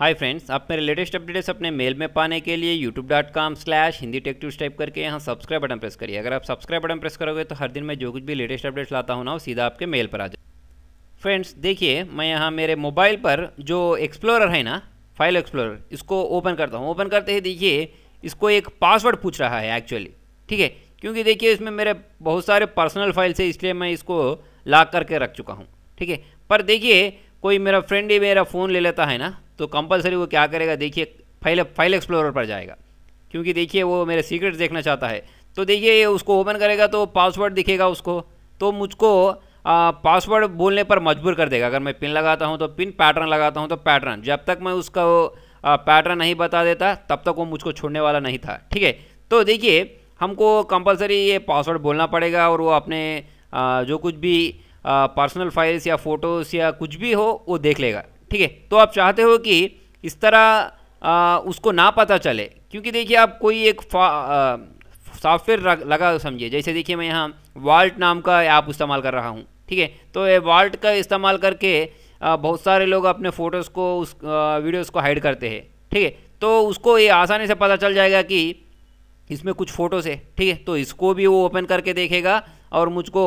hi friends आप मेरे latest updates अपने मेल में पाने के लिए YouTube dot com slash Hindi tech ट्यूज टाइप करके यहाँ सब्सक्राइब बटन प्रेस करिए अगर आप सब्सक्राइब बटन प्रेस करोगे तो हर दिन मैं जो कुछ भी लेटेस्ट अपडेट्स लाता हूँ ना वो सीधा आपके मेल पर आ जाए फ्रेंड्स देखिए मैं यहाँ मेरे मोबाइल पर जो एक्सप्लोर है ना फाइल एक्सप्लोर इसको ओपन करता हूँ ओपन करते ही देखिए इसको एक पासवर्ड पूछ रहा है एक्चुअली ठीक है क्योंकि देखिए इसमें मेरे बहुत सारे पर्सनल फाइल्स है इसलिए मैं इसको लॉक करके रख चुका हूँ ठीक है पर देखिए कोई मेरा फ्रेंड ही मेरा फ़ोन ले लेता है ना तो कंपलसरी वो क्या करेगा देखिए फाइल फाइल एक्सप्लोरर पर जाएगा क्योंकि देखिए वो मेरे सीक्रेट देखना चाहता है तो देखिए उसको ओपन करेगा तो पासवर्ड दिखेगा उसको तो मुझको पासवर्ड बोलने पर मजबूर कर देगा अगर मैं पिन लगाता हूँ तो पिन पैटर्न लगाता हूँ तो पैटर्न जब तक मैं उसका पैटर्न नहीं बता देता तब तक वो मुझको छोड़ने वाला नहीं था ठीक है तो देखिए हमको कंपलसरी ये पासवर्ड बोलना पड़ेगा और वो अपने जो कुछ भी पर्सनल फाइल्स या फ़ोटोज़ या कुछ भी हो वो देख लेगा ठीक है तो आप चाहते हो कि इस तरह आ, उसको ना पता चले क्योंकि देखिए आप कोई एक सॉफ्टवेयर लगा समझिए जैसे देखिए मैं यहाँ वाल्ट नाम का ऐप इस्तेमाल कर रहा हूँ ठीक है तो ये वाल्ट का इस्तेमाल करके आ, बहुत सारे लोग अपने फ़ोटोज़ को उस वीडियोज़ को हाइड करते हैं ठीक है तो उसको ये आसानी से पता चल जाएगा कि इसमें कुछ फ़ोटोज़ है ठीक है तो इसको भी वो ओपन करके देखेगा और मुझको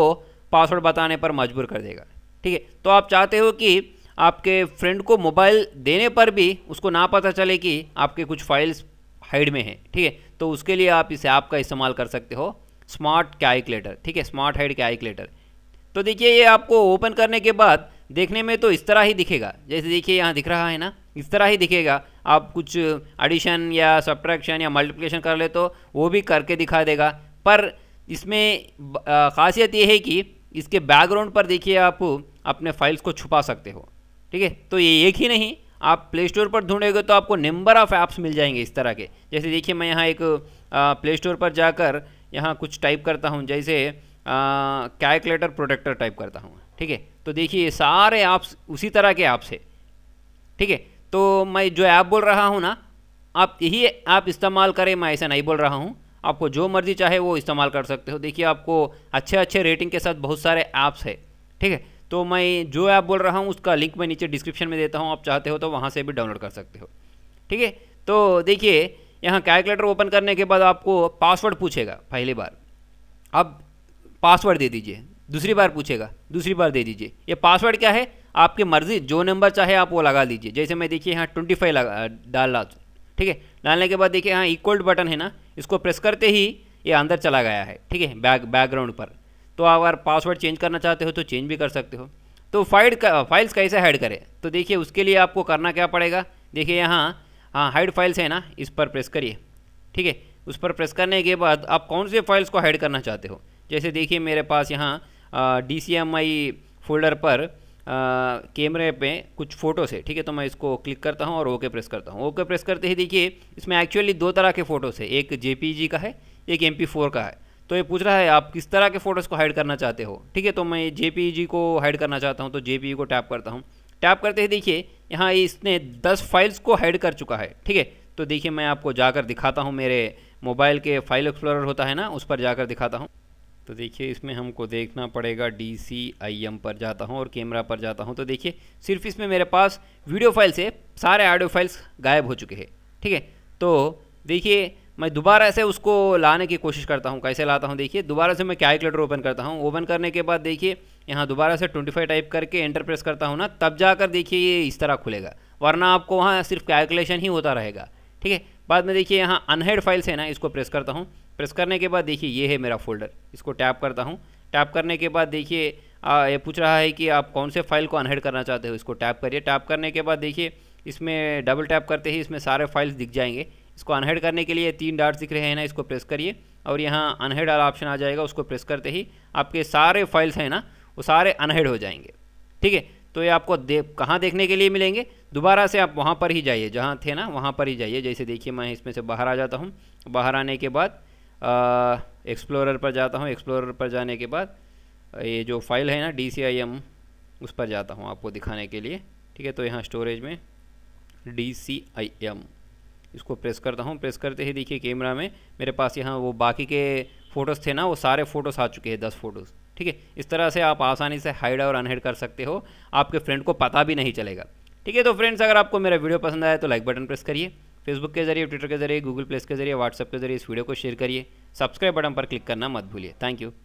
पासवर्ड बताने पर मजबूर कर देगा ठीक है तो आप चाहते हो कि आपके फ्रेंड को मोबाइल देने पर भी उसको ना पता चले कि आपके कुछ फाइल्स हाइड में है ठीक है तो उसके लिए आप इस ऐप का इस्तेमाल कर सकते हो स्मार्ट कैलकुलेटर ठीक है स्मार्ट हाइड कैलकुलेटर तो देखिए ये आपको ओपन करने के बाद देखने में तो इस तरह ही दिखेगा जैसे देखिए यहाँ दिख रहा है ना इस तरह ही दिखेगा आप कुछ एडिशन या सब्ट्रैक्शन या मल्टीप्लिकेशन कर ले तो वो भी करके दिखा देगा पर इसमें खासियत ये है कि इसके बैकग्राउंड पर देखिए आप अपने फाइल्स को छुपा सकते हो ठीक है तो ये एक ही नहीं आप प्ले स्टोर पर ढूंढेंगे तो आपको नंबर ऑफ़ ऐप्स मिल जाएंगे इस तरह के जैसे देखिए मैं यहाँ एक प्ले स्टोर पर जाकर यहाँ कुछ टाइप करता हूँ जैसे कैलकुलेटर प्रोटेक्टर टाइप करता हूँ ठीक है तो देखिए सारे ऐप्स उसी तरह के ऐप्स है ठीक है तो मैं जो ऐप बोल रहा हूँ ना आप यही ऐप इस्तेमाल करें मैं ऐसा नहीं बोल रहा हूँ आपको जो मर्ज़ी चाहे वो इस्तेमाल कर सकते हो देखिए आपको अच्छे अच्छे रेटिंग के साथ बहुत सारे ऐप्स है ठीक है तो मैं जो ऐप बोल रहा हूँ उसका लिंक मैं नीचे डिस्क्रिप्शन में देता हूँ आप चाहते हो तो वहाँ से भी डाउनलोड कर सकते हो ठीक है तो देखिए यहाँ कैलकुलेटर ओपन करने के बाद आपको पासवर्ड पूछेगा पहली बार आप पासवर्ड दे दीजिए दूसरी बार पूछेगा दूसरी बार दे दीजिए ये पासवर्ड क्या है आपकी मर्ज़ी जो नंबर चाहे आप वो लगा दीजिए जैसे मैं देखिए यहाँ ट्वेंटी फाइव लगा डाला ठीक है डालने के बाद देखिए यहाँ इक्वल्ड बटन है ना इसको प्रेस करते ही ये अंदर चला गया है ठीक है बैक बैकग्राउंड पर तो अगर पासवर्ड चेंज करना चाहते हो तो चेंज भी कर सकते हो तो फाइल फाइल्स कैसे हाइड करें तो देखिए उसके लिए आपको करना क्या पड़ेगा देखिए यहाँ हाँ हाइड फाइल्स है ना इस पर प्रेस करिए ठीक है उस पर प्रेस करने के बाद आप कौन से फाइल्स को हाइड करना चाहते हो जैसे देखिए मेरे पास यहाँ डी फोल्डर पर कैमरे पे कुछ फ़ोटोज़ है ठीक है तो मैं इसको क्लिक करता हूँ और ओके प्रेस करता हूँ ओके प्रेस करते ही देखिए इसमें एक्चुअली दो तरह के फ़ोटोज़ है एक जे का है एक एम का है तो ये पूछ रहा है आप किस तरह के फ़ोटोज़ को हाइड करना चाहते हो ठीक है तो मैं e जे को हाइड करना चाहता हूँ तो जे e को टैप करता हूँ टैप करते ही देखिए यहाँ इसने दस फाइल्स को हाइड कर चुका है ठीक है तो देखिए मैं आपको जाकर दिखाता हूँ मेरे मोबाइल के फाइल एक्सप्लोरर होता है ना उस पर जाकर दिखाता हूँ तो देखिए इसमें हमको देखना पड़ेगा डी सी आई एम पर जाता हूँ और कैमरा पर जाता हूँ तो देखिए सिर्फ इसमें मेरे पास वीडियो फाइल से सारे ऑडियो फाइल्स गायब हो चुके हैं ठीक है तो देखिए मैं दोबारा से उसको लाने की कोशिश करता हूँ कैसे लाता हूँ देखिए दोबारा से मैं कैलकुलेटर ओपन करता हूँ ओपन करने के बाद देखिए यहाँ दोबारा से 25 टाइप करके एंटर प्रेस करता हूँ ना तब जाकर देखिए ये इस तरह खुलेगा वरना आपको वहाँ सिर्फ कैलकुलेशन ही होता रहेगा ठीक है बाद में देखिए यहाँ अनहेड फाइल्स है ना इसको प्रेस करता हूँ प्रेस करने के बाद देखिए ये है मेरा फोल्डर इसको टैप करता हूँ टैप करने के बाद देखिए ये पूछ रहा है कि आप कौन से फाइल को अनहेड करना चाहते हो इसको टैप करिए टैप करने के बाद देखिए इसमें डबल टैप करते ही इसमें सारे फाइल्स दिख जाएंगे इसको अनहेड करने के लिए तीन डार्ट दिख रहे हैं ना इसको प्रेस करिए और यहाँ अनहेड वाला ऑप्शन आ जाएगा उसको प्रेस करते ही आपके सारे फाइल्स हैं ना वो सारे अनहेड हो जाएंगे ठीक है तो ये आपको दे कहाँ देखने के लिए मिलेंगे दोबारा से आप वहाँ पर ही जाइए जहाँ थे ना वहाँ पर ही जाइए जैसे देखिए मैं इसमें से बाहर आ जाता हूँ बाहर आने के बाद एक्सप्लोरर पर जाता हूँ एक्सप्लोरर पर जाने के बाद ये जो फाइल है ना डी उस पर जाता हूँ आपको दिखाने के लिए ठीक है तो यहाँ स्टोरेज में डी इसको प्रेस करता हूँ प्रेस करते ही देखिए कैमरा में मेरे पास यहाँ वो बाकी के फ़ोटोज़ थे ना वो सारे फ़ोटोज़ आ चुके हैं दस फ़ोटोज़ ठीक है इस तरह से आप आसानी से हाइड और अनहाइड कर सकते हो आपके फ्रेंड को पता भी नहीं चलेगा ठीक है तो फ्रेंड्स अगर आपको मेरा वीडियो पसंद आया तो लाइक बटन प्रेस करिए फेसबुक के जरिए ट्विटर के जरिए गूगल प्लेस के जरिए व्हाट्सअप के जरिए इस वीडियो को शेयर करिए सब्सक्राइब बटन पर क्लिक करना मत भूलिए थैंक यू